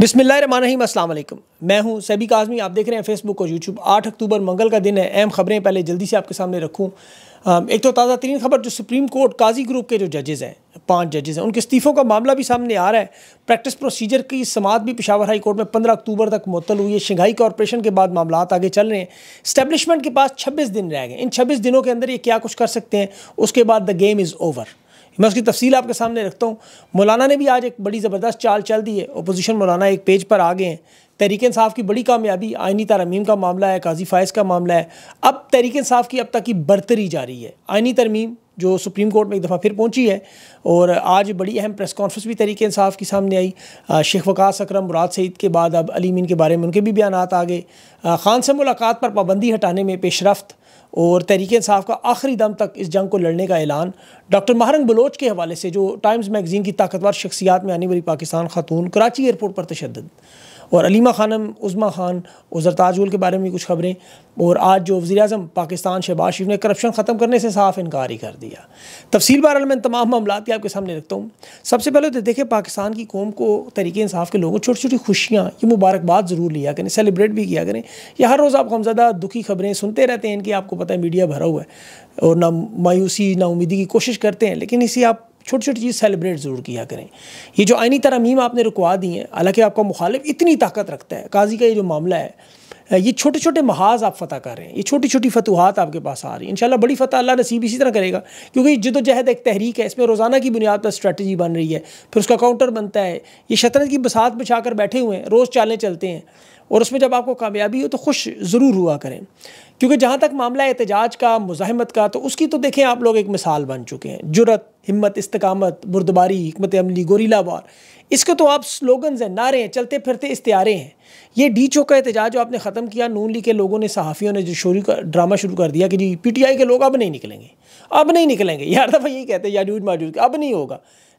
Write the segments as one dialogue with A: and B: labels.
A: بسم اللہ الرحمن الرحیم السلام علیکم میں ہوں سیبی کازمی آپ دیکھ رہے ہیں فیس بک اور یوٹیوب آٹھ اکتوبر منگل کا دن ہے اہم خبریں پہلے جلدی سے آپ کے سامنے رکھوں ایک تو تازہ ترین خبر جو سپریم کورٹ قاضی گروپ کے جو ججز ہیں پانچ ججز ہیں ان کے استعفوں کا معاملہ بھی سامنے آ رہا ہے پریکٹس پروسیجر کی سماعت بھی پشاور ہائی کورٹ میں پندرہ اکتوبر تک معطل ہوئی ہے شنگھائی کارپریشن کے بعد معاملات آگے چل رہے ہیں اسٹیبلشمنٹ کے پاس چھبیس دن رہ گئے ان چھبیس دنوں کے اندر یہ کیا کچھ کر سکتے ہیں اس کے بعد دا گیم از اوور میں اس کی تفصیل آپ کے سامنے رکھتا ہوں مولانا نے بھی آج ایک بڑی زبردست چال چل دی ہے اپوزیشن مولانا ایک پیج پر آ گئے ہیں تحریک انصاف کی بڑی کامیابی آئینی ترمیم کا معاملہ ہے قاضی فائز کا معاملہ ہے اب تحریک انصاف کی اب تک کی برتری جاری ہے آئینی ترمیم جو سپریم کورٹ میں ایک دفعہ پھر پہنچی ہے اور آج بڑی اہم پریس کانفرنس بھی تحریک انصاف کی سامنے آئی شیخ وقاص اکرم مراد سعید کے بعد اب علی مین کے بارے میں ان کے بھی بیانات آ گئے خان سے ملاقات پر پابندی ہٹانے میں پیش رفت اور تحریک انصاف کا آخری دم تک اس جنگ کو لڑنے کا اعلان ڈاکٹر مہرنگ بلوچ کے حوالے سے جو ٹائمز میگزین کی طاقتور شخصیات میں آنے والی پاکستان خاتون کراچی ایئرپورٹ پر تشدد اور علیمہ خانم عظمہ خان عزر تاجول کے بارے میں کچھ خبریں اور آج جو وزیر اعظم پاکستان شریف نے کرپشن ختم کرنے سے صاف انکاری کر دیا تفصیل بہرحال میں تمام معاملات کے آپ کے سامنے رکھتا ہوں سب سے پہلے تو دیکھیں پاکستان کی قوم کو طریقے انصاف کے لوگوں چھوٹی چھوٹی خوشیاں یہ مبارکباد ضرور لیا کریں سیلیبریٹ بھی کیا کریں یا ہر روز آپ غمزدہ دکھی خبریں سنتے رہتے ہیں ان کی آپ کو پتہ ہے میڈیا بھرا ہوا ہے اور نہ مایوسی نہ امیدی کی کوشش کرتے ہیں لیکن اسی آپ چھوٹی چھوٹی چیز سیلیبریٹ ضرور کیا کریں یہ جو آئینی ترامیم آپ نے رکوا دی ہیں حالانکہ آپ کا مخالف اتنی طاقت رکھتا ہے قاضی کا یہ جو معاملہ ہے یہ چھوٹے چھوٹے محاذ آپ فتح کر رہے ہیں یہ چھوٹی چھوٹی فتوحات آپ کے پاس آ رہی ہیں انشاءاللہ بڑی فتح اللہ نصیب اسی طرح کرے گا کیونکہ جد و جہد ایک تحریک ہے اس میں روزانہ کی بنیاد پر اسٹریٹجی بن رہی ہے پھر اس کا کاؤنٹر بنتا ہے یہ شطرت کی بسات بچھا کر بیٹھے ہوئے ہیں روز چالیں چلتے ہیں اور اس میں جب آپ کو کامیابی ہو تو خوش ضرور ہوا کریں کیونکہ جہاں تک معاملہ احتجاج کا مزاحمت کا تو اس کی تو دیکھیں آپ لوگ ایک مثال بن چکے ہیں جرت ہمت استقامت بردباری حکمت عملی گوریلا وار اس کے تو آپ سلوگنز ہیں نعرے ہیں چلتے پھرتے استعارے ہیں یہ ڈی چو کا احتجاج جو آپ نے ختم کیا نون لی کے لوگوں نے صحافیوں نے کا ڈرامہ شروع کر دیا کہ جی پی ٹی آئی کے لوگ اب نہیں نکلیں گے اب نہیں نکلیں گے یار دفعہ یہی کہتے ہیں یا اب نہیں ہوگا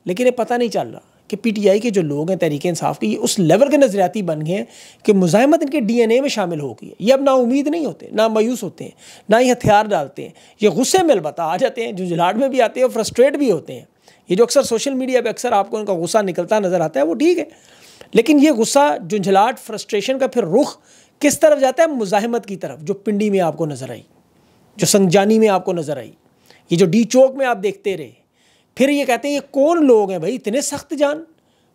A: لیکن یہ پتہ نہیں چل رہا کہ پی ٹی آئی کے جو لوگ ہیں تحریک انصاف کے یہ اس لیول کے نظریاتی بن گئے ہیں کہ مزاحمت ان کے ڈی این اے میں شامل ہو گئی ہے یہ اب نہ امید نہیں ہوتے نہ مایوس ہوتے ہیں نہ ہی ہتھیار ڈالتے ہیں یہ غصے میں البتہ آ جاتے ہیں جھنجھلاٹ میں بھی آتے ہیں اور فرسٹریٹ بھی ہوتے ہیں یہ جو اکثر سوشل میڈیا پہ اکثر آپ کو ان کا غصہ نکلتا نظر آتا ہے وہ ٹھیک ہے لیکن یہ غصہ جھنجھلاٹ فرسٹریشن کا پھر رخ کس طرف جاتا ہے مزاحمت کی طرف جو پنڈی میں آپ کو نظر آئی جو سنگجانی میں آپ کو نظر آئی یہ جو ڈی چوک میں آپ دیکھتے رہے پھر یہ کہتے ہیں یہ کون لوگ ہیں بھائی اتنے سخت جان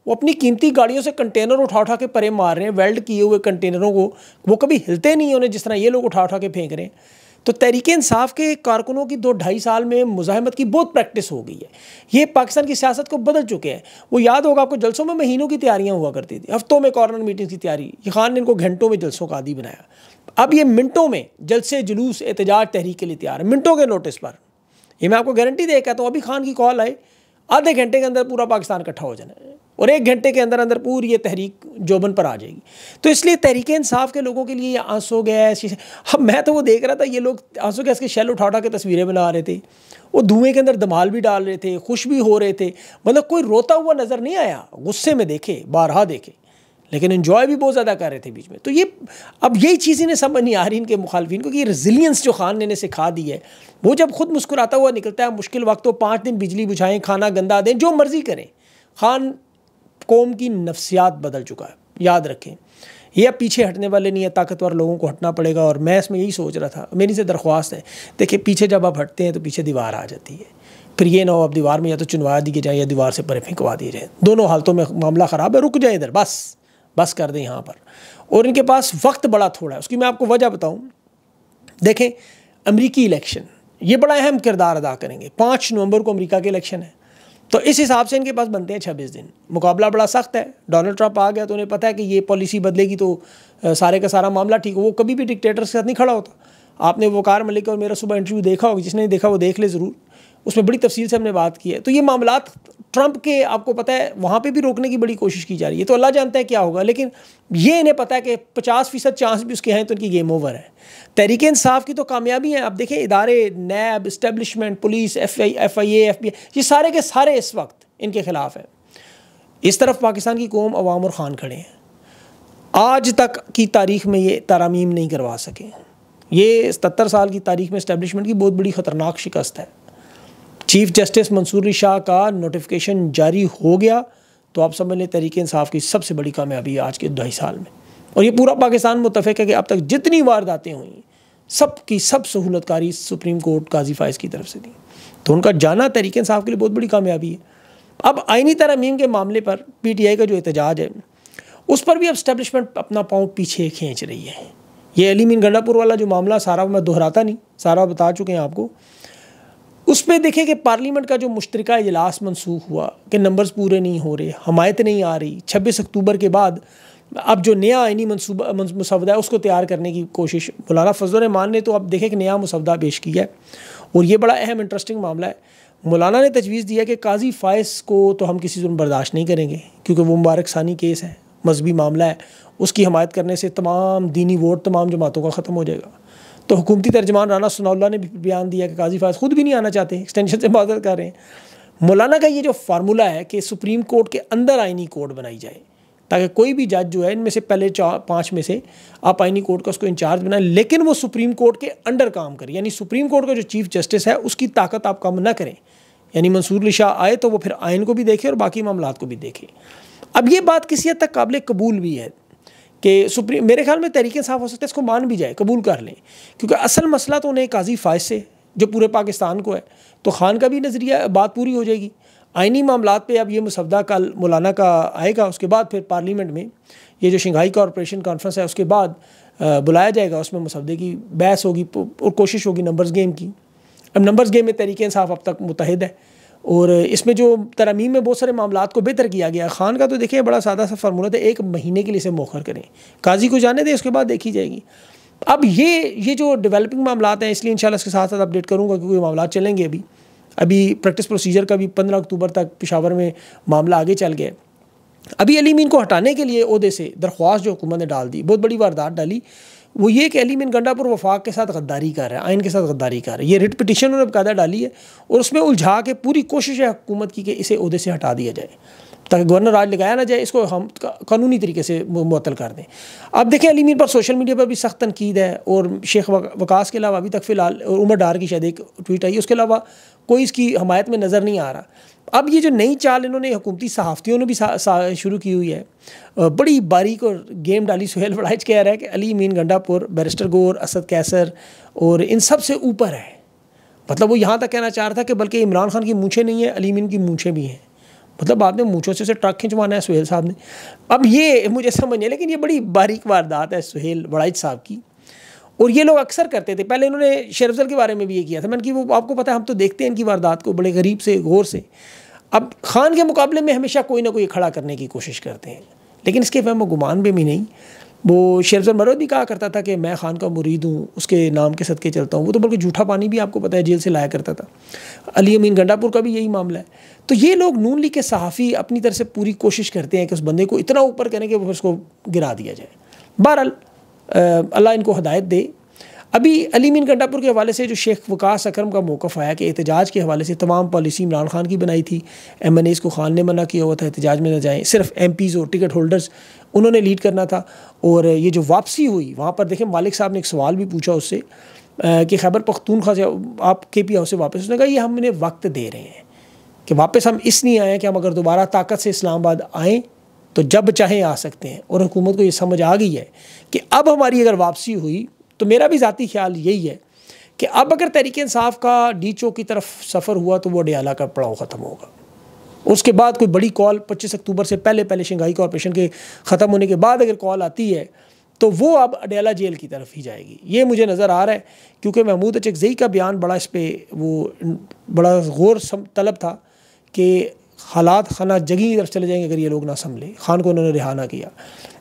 A: وہ اپنی قیمتی گاڑیوں سے کنٹینر اٹھا اٹھا کے پرے مار رہے ہیں ویلڈ کیے ہوئے کنٹینروں کو وہ کبھی ہلتے نہیں انہیں جس طرح یہ لوگ اٹھا اٹھا کے پھینک رہے ہیں تو تحریک انصاف کے کارکنوں کی دو ڈھائی سال میں مزاحمت کی بہت پریکٹس ہو گئی ہے یہ پاکستان کی سیاست کو بدل چکے ہیں وہ یاد ہوگا آپ کو جلسوں میں مہینوں کی تیاریاں ہوا کرتی تھی ہفتوں میں کارنر میٹنگ کی تیاری یہ خان نے ان کو گھنٹوں میں جلسوں کا عادی بنایا اب یہ منٹوں میں جلسے جلوس احتجاج تحریک کے لیے تیار ہے منٹوں کے نوٹس پر یہ میں آپ کو گارنٹی دیکھا تو ابھی خان کی کال آئے آدھے گھنٹے کے اندر پورا پاکستان اکٹھا ہو جانا ہے اور ایک گھنٹے کے اندر اندر پوری یہ تحریک جوبن پر آ جائے گی تو اس لیے تحریک انصاف کے لوگوں کے لیے یہ آنسو گیس اب میں تو وہ دیکھ رہا تھا یہ لوگ آنسو گیس کے شیل اٹھا کے تصویریں بنا رہے تھے وہ دھوئیں کے اندر دمال بھی ڈال رہے تھے خوش بھی ہو رہے تھے مطلب کوئی روتا ہوا نظر نہیں آیا غصے میں دیکھے بارہا دیکھے لیکن انجوائے بھی بہت زیادہ کر رہے تھے بیچ میں تو یہ اب یہی چیز انہیں سمجھ نہیں آ رہی ان کے مخالفین کو کہ یہ ریزیلینس جو خان نے انہیں سکھا دی ہے وہ جب خود مسکراتا ہوا نکلتا ہے مشکل وقت ہو پانچ دن بجلی بجھائیں کھانا گندا دیں جو مرضی کریں خان قوم کی نفسیات بدل چکا ہے یاد رکھیں یہ اب پیچھے ہٹنے والے نہیں ہیں طاقتور لوگوں کو ہٹنا پڑے گا اور میں اس میں یہی سوچ رہا تھا میری سے درخواست ہے دیکھیں پیچھے جب آپ ہٹتے ہیں تو پیچھے دیوار آ جاتی ہے پھر یہ نہ ہو اب دیوار میں یا تو چنوا دیے جائیں یا دیوار سے پرے پھینکوا دیے جائیں دونوں حالتوں میں معاملہ خراب ہے رک جائیں ادھر بس بس کر دیں یہاں پر اور ان کے پاس وقت بڑا تھوڑا ہے اس کی میں آپ کو وجہ بتاؤں دیکھیں امریکی الیکشن یہ بڑا اہم کردار ادا کریں گے پانچ نومبر کو امریکہ کے الیکشن ہے تو اس حساب سے ان کے پاس بنتے ہیں چھبیس دن مقابلہ بڑا سخت ہے ڈونلڈ ٹرمپ آ گیا تو انہیں پتہ ہے کہ یہ پالیسی بدلے گی تو سارے کا سارا معاملہ ٹھیک وہ کبھی بھی ڈکٹیٹر کے ساتھ نہیں کھڑا ہوتا آپ نے وقار ملک اور میرا صبح انٹرویو دیکھا ہوگا جس نے دیکھا وہ دیکھ لے ضرور اس میں بڑی تفصیل سے ہم نے بات کی ہے تو یہ معاملات ٹرمپ کے آپ کو پتہ ہے وہاں پہ بھی روکنے کی بڑی کوشش کی جا رہی ہے تو اللہ جانتا ہے کیا ہوگا لیکن یہ انہیں پتہ ہے کہ پچاس فیصد چانس بھی اس کے ہیں تو ان کی گیم اوور ہے تحریک انصاف کی تو کامیابی ہیں آپ دیکھیں ادارے NAB establishment police F F I A F B یہ سارے کے سارے اس وقت ان کے خلاف ہیں اس طرف پاکستان کی قوم عوام اور خان کھڑے ہیں آج تک کی تاریخ میں یہ ترامیم نہیں کروا سکے یہ ستر سال کی تاریخ میں اسٹیبلشمنٹ کی بہت بڑی خطرناک شکست ہے چیف جسٹس منصور شاہ کا نوٹیفکیشن جاری ہو گیا تو آپ سمجھ لیں تحریک انصاف کی سب سے بڑی کامیابی ہے آج کے ڈھائی سال میں اور یہ پورا پاکستان متفق ہے کہ اب تک جتنی وارداتیں ہوئیں سب کی سب سہولت کاری سپریم کورٹ قاضی فائز کی طرف سے دی تو ان کا جانا تحریک انصاف کے لیے بہت بڑی کامیابی ہے اب آئینی تر کے معاملے پر پی ٹی آئی کا جو احتجاج ہے اس پر بھی اب اسٹیبلشمنٹ اپنا پاؤں پیچھے کھینچ رہی ہے یہ علی مین گنڈا پور والا جو معاملہ سارا میں دہراتا نہیں سارا بتا چکے ہیں آپ کو اس پہ دیکھیں کہ پارلیمنٹ کا جو مشترکہ اجلاس منسوخ ہوا کہ نمبرز پورے نہیں ہو رہے حمایت نہیں آ رہی چھبیس اکتوبر کے بعد اب جو نیا آئینی منصوبہ مسودہ ہے اس کو تیار کرنے کی کوشش مولانا فضل الرحمان نے تو اب دیکھیں کہ نیا مسودہ پیش کیا ہے اور یہ بڑا اہم انٹرسٹنگ معاملہ ہے مولانا نے تجویز دیا کہ قاضی فائز کو تو ہم کسی ظلم برداشت نہیں کریں گے کیونکہ وہ مبارک ثانی کیس ہے مذہبی معاملہ ہے اس کی حمایت کرنے سے تمام دینی ووٹ تمام جماعتوں کا ختم ہو جائے گا تو حکومتی ترجمان رانا سنا اللہ نے بھی بیان دیا کہ قاضی فائز خود بھی نہیں آنا چاہتے ایکسٹینشن سے معذرت کر رہے ہیں مولانا کا یہ جو فارمولا ہے کہ سپریم کورٹ کے اندر آئینی کورٹ بنائی جائے تاکہ کوئی بھی جج جو ہے ان میں سے پہلے چار پانچ میں سے آپ آئینی کورٹ کا اس کو انچارج بنائیں لیکن وہ سپریم کورٹ کے انڈر کام کرے یعنی سپریم کورٹ کا جو چیف جسٹس ہے اس کی طاقت آپ کم نہ کریں یعنی منصور علی شاہ آئے تو وہ پھر آئین کو بھی دیکھے اور باقی معاملات کو بھی دیکھے اب یہ بات کسی حد تک قابل قبول بھی ہے کہ سپریم میرے خیال میں تحریک انصاف ہو سکتا ہے اس کو مان بھی جائے قبول کر لیں کیونکہ اصل مسئلہ تو انہیں قاضی فائز سے جو پورے پاکستان کو ہے تو خان کا بھی نظریہ بات پوری ہو جائے گی آئینی معاملات پہ اب یہ مسودہ کل مولانا کا آئے گا اس کے بعد پھر پارلیمنٹ میں یہ جو شنگھائی کارپوریشن کانفرنس ہے اس کے بعد بلایا جائے گا اس میں مسودے کی بحث ہوگی اور کوشش ہوگی نمبرز گیم کی اب نمبرز گیم میں تحریک انصاف اب تک متحد ہے اور اس میں جو ترامیم میں بہت سارے معاملات کو بہتر کیا گیا خان کا تو دیکھیں بڑا سادہ سا فارمولہ تھا ایک مہینے کے لیے اسے موخر کریں قاضی کو جانے دیں اس کے بعد دیکھی جائے گی اب یہ یہ جو ڈیولپنگ معاملات ہیں اس لیے انشاءاللہ اس کے ساتھ ساتھ اپ ڈیٹ کروں گا کیونکہ معاملات چلیں گے ابھی ابھی پریکٹس پروسیجر کا بھی پندرہ اکتوبر تک پشاور میں معاملہ آگے چل گیا ابھی علی مین کو ہٹانے کے لیے عہدے سے درخواست جو حکومت نے ڈال دی بہت بڑی واردات ڈالی وہ یہ کہ علی بن گنڈا پور وفاق کے ساتھ غداری کر رہا ہے آئین کے ساتھ غداری کر رہا ہے یہ ریٹ پٹیشن انہوں نے قاعدہ ڈالی ہے اور اس میں الجھا کے پوری کوشش ہے حکومت کی کہ اسے عہدے سے ہٹا دیا جائے تاکہ گورنر آج لگایا نہ جائے اس کو ہم قانونی طریقے سے معطل کر دیں اب دیکھیں علی میر پر سوشل میڈیا پر بھی سخت تنقید ہے اور شیخ وکاس کے علاوہ ابھی تک فی الحال اور عمر ڈار کی شاید ایک ٹویٹ آئی اس کے علاوہ کوئی اس کی حمایت میں نظر نہیں آ رہا اب یہ جو نئی چال انہوں نے حکومتی صحافتیوں نے بھی شروع کی ہوئی ہے بڑی باریک اور گیم ڈالی سہیل وڑائج کہہ رہا ہے کہ علی مین گنڈا پور بیرسٹر گور اسد کیسر اور ان سب سے اوپر ہے مطلب وہ یہاں تک کہنا چاہ رہا تھا کہ بلکہ عمران خان کی مونچھے نہیں ہیں علی مین کی مونچھیں بھی ہیں مطلب آپ نے مونچھوں سے اسے ٹرک کھنچوانا ہے سہیل صاحب نے اب یہ مجھے سمجھ نہیں لیکن یہ بڑی باریک واردات ہے سہیل وڑا صاحب کی اور یہ لوگ اکثر کرتے تھے پہلے انہوں نے شیر افضل کے بارے میں بھی یہ کیا تھا میں نے کہ وہ آپ کو پتہ ہم تو دیکھتے ہیں ان کی واردات کو بڑے غریب سے غور سے اب خان کے مقابلے میں ہمیشہ کوئی نہ کوئی کھڑا کرنے کی کوشش کرتے ہیں لیکن اس کے فہم و گمان بھی نہیں وہ مرد بھی کہا کرتا تھا کہ میں خان کا مرید ہوں اس کے نام کے صدقے چلتا ہوں وہ تو بلکہ جھوٹا پانی بھی آپ کو پتا ہے جیل سے لایا کرتا تھا علی امین گنڈا پور کا بھی یہی معاملہ ہے تو یہ لوگ نون لی کے صحافی اپنی طرف سے پوری کوشش کرتے ہیں کہ اس بندے کو اتنا اوپر کریں کہ وہ اس کو گرا دیا جائے بہرحال اللہ ان کو ہدایت دے ابھی علی گنڈا پور کے حوالے سے جو شیخ وکاس اکرم کا موقف آیا کہ احتجاج کے حوالے سے تمام پالیسی عمران خان کی بنائی تھی ایم این ایز کو خان نے منع کیا ہوا تھا احتجاج میں نہ جائیں صرف ایم پیز اور ٹکٹ ہولڈرز انہوں نے لیڈ کرنا تھا اور یہ جو واپسی ہوئی وہاں پر دیکھیں مالک صاحب نے ایک سوال بھی پوچھا اس سے کہ خیبر پختونخوا سے آپ کے پی ہاؤس سے واپس اس نے کہا یہ ہم انہیں وقت دے رہے ہیں کہ واپس ہم اس لیے آئے ہیں کہ ہم اگر دوبارہ طاقت سے اسلام آباد آئیں تو جب چاہیں آ سکتے ہیں اور حکومت کو یہ سمجھ آ گئی ہے کہ اب ہماری اگر واپسی ہوئی تو میرا بھی ذاتی خیال یہی ہے کہ اب اگر تحریک انصاف کا ڈیچو کی طرف سفر ہوا تو وہ ڈیالہ کا پڑاؤ ختم ہوگا اس کے بعد کوئی بڑی کال پچیس اکتوبر سے پہلے پہلے شنگھائی کارپریشن کے ختم ہونے کے بعد اگر کال آتی ہے تو وہ اب اڈیلا جیل کی طرف ہی جائے گی یہ مجھے نظر آ رہا ہے کیونکہ محمود اچکزئی کا بیان بڑا اس پہ وہ بڑا غور طلب تھا کہ حالات خانہ جگہ کی طرف چلے جائیں گے اگر یہ لوگ نہ سنبھلے خان کو انہوں نے رہا نہ کیا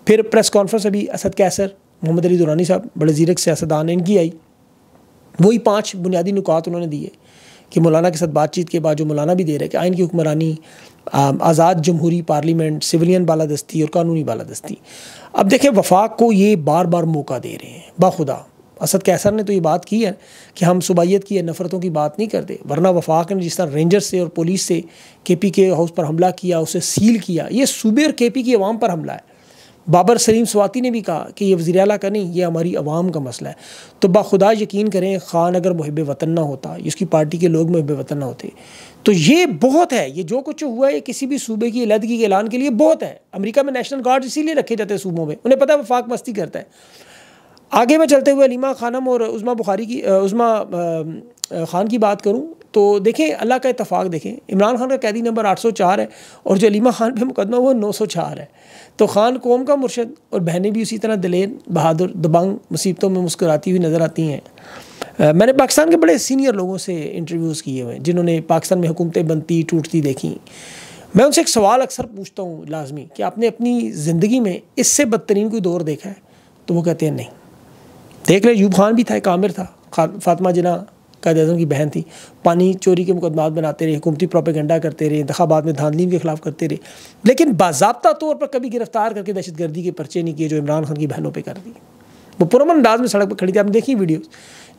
A: پھر پریس کانفرنس ابھی اسد کیسر محمد علی دورانی صاحب بڑے زیرک سیاستدان ان کی آئی وہی پانچ بنیادی نکات انہوں نے دیے کہ مولانا کے ساتھ بات چیت کے بعد جو مولانا بھی دے رہے کہ آئین کی حکمرانی آزاد جمہوری پارلیمنٹ سولین بالادستی اور قانونی بالادستی اب دیکھیں وفاق کو یہ بار بار موقع دے رہے ہیں باخدا اسد کیسر نے تو یہ بات کی ہے کہ ہم صوبائیت کی نفرتوں کی بات نہیں کر دے ورنہ وفاق نے جس طرح رینجر سے اور پولیس سے کے پی کے ہاؤس پر حملہ کیا اسے سیل کیا یہ صوبے اور کے پی کی عوام پر حملہ ہے بابر سلیم سواتی نے بھی کہا کہ یہ وزیر اعلیٰ کا نہیں یہ ہماری عوام کا مسئلہ ہے تو خدا یقین کریں خان اگر محب وطن نہ ہوتا اس کی پارٹی کے لوگ محب وطن نہ ہوتے تو یہ بہت ہے یہ جو کچھ ہوا ہے کسی بھی صوبے کی علیحدگی کے اعلان کے لیے بہت ہے امریکہ میں نیشنل گارڈ اسی لیے رکھے جاتے ہیں صوبوں میں انہیں پتہ وفاق مستی کرتا ہے آگے میں چلتے ہوئے علیمہ خانم اور عظمہ بخاری کی عظمہ خان کی بات کروں تو دیکھیں اللہ کا اتفاق دیکھیں عمران خان کا قیدی نمبر آٹھ سو چار ہے اور جو علیمہ خان پہ مقدمہ ہوا نو سو چار ہے تو خان قوم کا مرشد اور بہنیں بھی اسی طرح دلیر بہادر دبانگ مصیبتوں میں مسکراتی ہوئی نظر آتی ہیں میں نے پاکستان کے بڑے سینئر لوگوں سے انٹرویوز کیے ہوئے جنہوں نے پاکستان میں حکومتیں بنتی ٹوٹتی دیکھیں میں ان سے ایک سوال اکثر پوچھتا ہوں لازمی کہ آپ نے اپنی زندگی میں اس سے بدترین کوئی دور دیکھا ہے تو وہ کہتے ہیں نہیں دیکھ رہے یوب خان بھی تھا ایک عامر تھا فاطمہ جناح قائد اعظم کی بہن تھی پانی چوری کے مقدمات بناتے رہے حکومتی پروپیگنڈا کرتے رہے انتخابات میں دھاندلیم کے خلاف کرتے رہے لیکن باضابطہ طور پر کبھی گرفتار کر کے دہشت گردی کے پرچے نہیں کیے جو عمران خان کی بہنوں پہ کر دی وہ پرمن انداز میں سڑک پہ کھڑی تھی آپ نے دیکھی ویڈیوز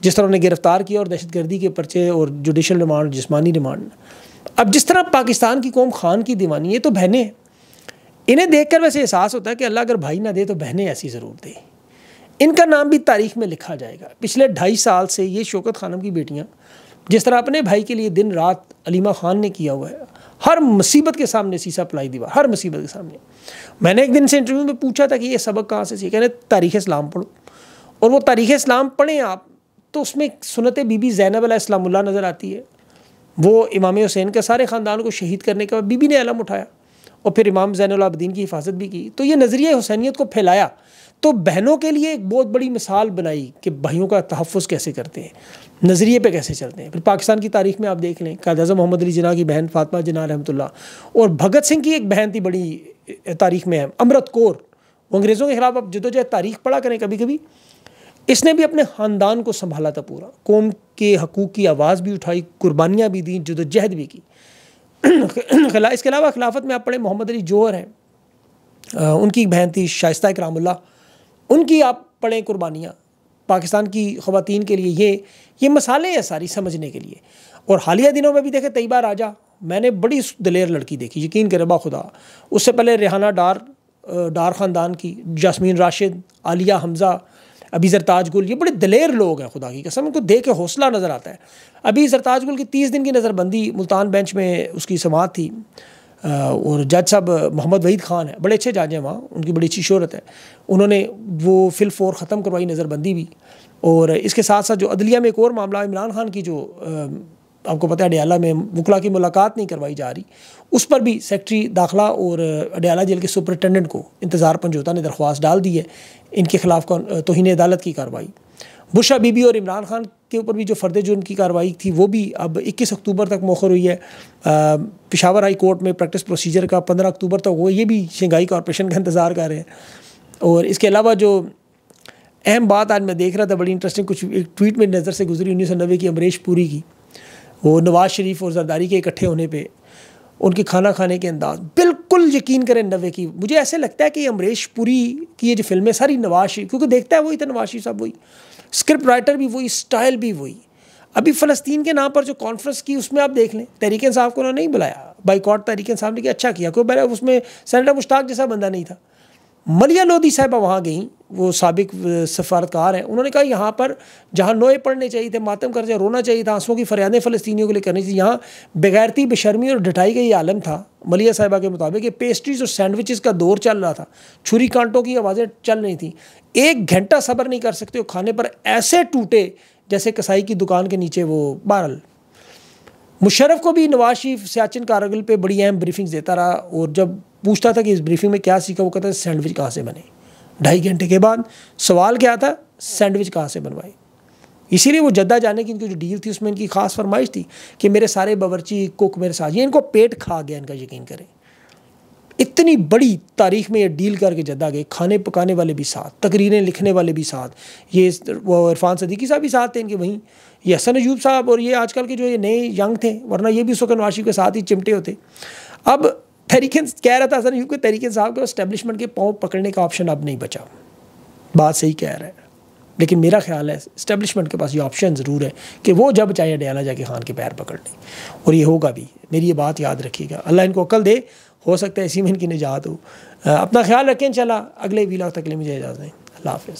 A: جس طرح انہیں گرفتار کیا اور دہشت گردی کے پرچے اور جوڈیشل ریمانڈ جسمانی ریمانڈ اب جس طرح پاکستان کی قوم خان کی دیوانی یہ تو بہنیں انہیں دیکھ کر ویسے احساس ہوتا ہے کہ اللہ اگر بھائی نہ دے تو بہنیں ایسی ضرور دے ان کا نام بھی تاریخ میں لکھا جائے گا پچھلے ڈھائی سال سے یہ شوکت خانم کی بیٹیاں جس طرح اپنے بھائی کے لیے دن رات علیمہ خان نے کیا ہوا ہے ہر مصیبت کے سامنے سیسا پلائی دیوار ہر مصیبت کے سامنے میں نے ایک دن سے انٹرویو میں پوچھا تھا کہ یہ سبق کہاں سے سیکھنے تاریخ اسلام پڑھو اور وہ تاریخ اسلام پڑھیں آپ تو اس میں سنت بی بی زینب علیہ السلام اللہ نظر آتی ہے وہ امام حسین کا سارے خاندان کو شہید کرنے کے بعد بی بی نے علم اٹھایا اور پھر امام زین العابدین کی حفاظت بھی کی تو یہ نظریہ حسینیت کو پھیلایا تو بہنوں کے لیے ایک بہت بڑی مثال بنائی کہ بھائیوں کا تحفظ کیسے کرتے ہیں نظریے پہ کیسے چلتے ہیں پھر پاکستان کی تاریخ میں آپ دیکھ لیں قائد اعظم محمد علی جناح کی بہن فاطمہ جناح رحمۃ اللہ اور بھگت سنگھ کی ایک بہن تھی بڑی تاریخ میں امرت کور وہ انگریزوں کے خلاف آپ جد و جہد تاریخ پڑھا کریں کبھی کبھی اس نے بھی اپنے خاندان کو سنبھالا تھا پورا قوم کے حقوق کی آواز بھی اٹھائی قربانیاں بھی دیں جد و جہد بھی کی اس کے علاوہ خلافت میں آپ پڑھے محمد علی جوہر ہیں ان کی ایک بہن تھی شائستہ اکرام اللہ ان کی آپ پڑھیں قربانیاں پاکستان کی خواتین کے لیے یہ یہ مسالے ہیں ساری سمجھنے کے لیے اور حالیہ دنوں میں بھی دیکھے طیبہ راجہ میں نے بڑی دلیر لڑکی دیکھی یقین کرے خدا اس سے پہلے ریحانہ ڈار ڈار خاندان کی جاسمین راشد عالیہ حمزہ ابھی زرتاج گل یہ بڑے دلیر لوگ ہیں خدا کی قسم ان کو دیکھ کے حوصلہ نظر آتا ہے ابھی زرتاج گل کی تیس دن کی نظر بندی ملتان بینچ میں اس کی سماعت تھی اور جج صاحب محمد وحید خان ہیں بڑے اچھے جج ہیں وہاں ان کی بڑی اچھی شہرت ہے انہوں نے وہ فل فور ختم کروائی نظر بندی بھی اور اس کے ساتھ ساتھ جو عدلیہ میں ایک اور معاملہ عمران خان کی جو آپ کو پتہ ہے اڈیالہ میں وکلا کی ملاقات نہیں کروائی جا رہی اس پر بھی سیکٹری داخلہ اور اڈیالہ جیل کے سپرنٹینڈنٹ کو انتظار پنجوتا نے درخواست ڈال دی ہے ان کے خلاف توہین عدالت کی کارروائی بشا بی بی اور عمران خان کے اوپر بھی جو فرد جرم کی کاروائی تھی وہ بھی اب اکیس اکتوبر تک موخر ہوئی ہے پشاور ہائی کورٹ میں پریکٹس پروسیجر کا پندرہ اکتوبر تک ہوا یہ بھی شنگھائی کارپوریشن کا انتظار کر رہے ہیں اور اس کے علاوہ جو اہم بات آج میں دیکھ رہا تھا بڑی انٹرسٹنگ کچھ ایک ٹویٹ میں نظر سے گزری انیس سو نوے کی امریش پوری کی وہ نواز شریف اور زرداری کے اکٹھے ہونے پہ ان کے کھانا کھانے کے انداز بالکل یقین کریں نوے کی مجھے ایسے لگتا ہے کہ امریش پوری کی یہ جو فلمیں ساری نواز شریف کیونکہ دیکھتا ہے وہی تھا نواز شریف صاحب وہی اسکرپٹ رائٹر بھی وہی اسٹائل بھی وہی ابھی فلسطین کے نام پر جو کانفرنس کی اس میں آپ دیکھ لیں تحریک انصاف کو انہوں نے نہیں بلایا بائیکاٹ تحریک انصاف نے کہ اچھا کیا کوئی بلایا اس میں سینیٹر مشتاق جیسا بندہ نہیں تھا ملیہ لودھی صاحبہ وہاں گئیں وہ سابق سفارتکار ہیں انہوں نے کہا یہاں پر جہاں نوئے پڑھنے چاہیے تھے ماتم کر جائے رونا چاہیے تھا آنسوں کی فریادیں فلسطینیوں کے لیے کرنی چاہیے یہاں بغیرتی بشرمی اور ڈٹائی کا یہ عالم تھا ملیہ صاحبہ کے مطابق یہ پیسٹریز اور سینڈوچز کا دور چل رہا تھا چھری کانٹوں کی آوازیں چل رہی تھیں ایک گھنٹہ صبر نہیں کر سکتے وہ کھانے پر ایسے ٹوٹے جیسے کسائی کی دکان کے نیچے وہ بارل مشرف کو بھی نواز شریف سیاچن کارگل پہ بڑی اہم بریفنگز دیتا رہا اور جب پوچھتا تھا کہ اس بریفنگ میں کیا سیکھا وہ کہتا ہے سینڈوچ کہاں سے بنے ڈھائی گھنٹے کے بعد سوال کیا تھا سینڈوچ کہاں سے بنوائے اسی لیے وہ جدہ جانے کی ان کی جو ڈیل تھی اس میں ان کی خاص فرمائش تھی کہ میرے سارے باورچی کوک میرے ساتھ یہ ان کو پیٹ کھا گیا ان کا یقین کریں اتنی بڑی تاریخ میں یہ ڈیل کر کے جدہ گئے کھانے پکانے والے بھی ساتھ تقریریں لکھنے والے بھی ساتھ یہ وہ عرفان صدیقی صاحب بھی ساتھ تھے ان کے وہیں یہ حسن ایوب صاحب اور یہ آج کل کے جو یہ نئے ینگ تھے ورنہ یہ بھی سکن واشی کے ساتھ ہی چمٹے ہوتے اب تحریک کہہ رہا تھا سر یوں کہ تحریک صاحب کے اسٹیبلشمنٹ کے پاؤں پکڑنے کا آپشن اب نہیں بچا بات صحیح کہہ رہا ہے لیکن میرا خیال ہے اسٹیبلشمنٹ کے پاس یہ آپشن ضرور ہے کہ وہ جب چاہے ڈیانا جا کے خان کے پیر پکڑ لیں اور یہ ہوگا بھی میری یہ بات یاد رکھیے گا اللہ ان کو عقل دے ہو سکتا ہے اسی میں ان کی نجات ہو اپنا خیال رکھیں چلا اگلے ویلا تک لے مجھے اجازت دیں اللہ حافظ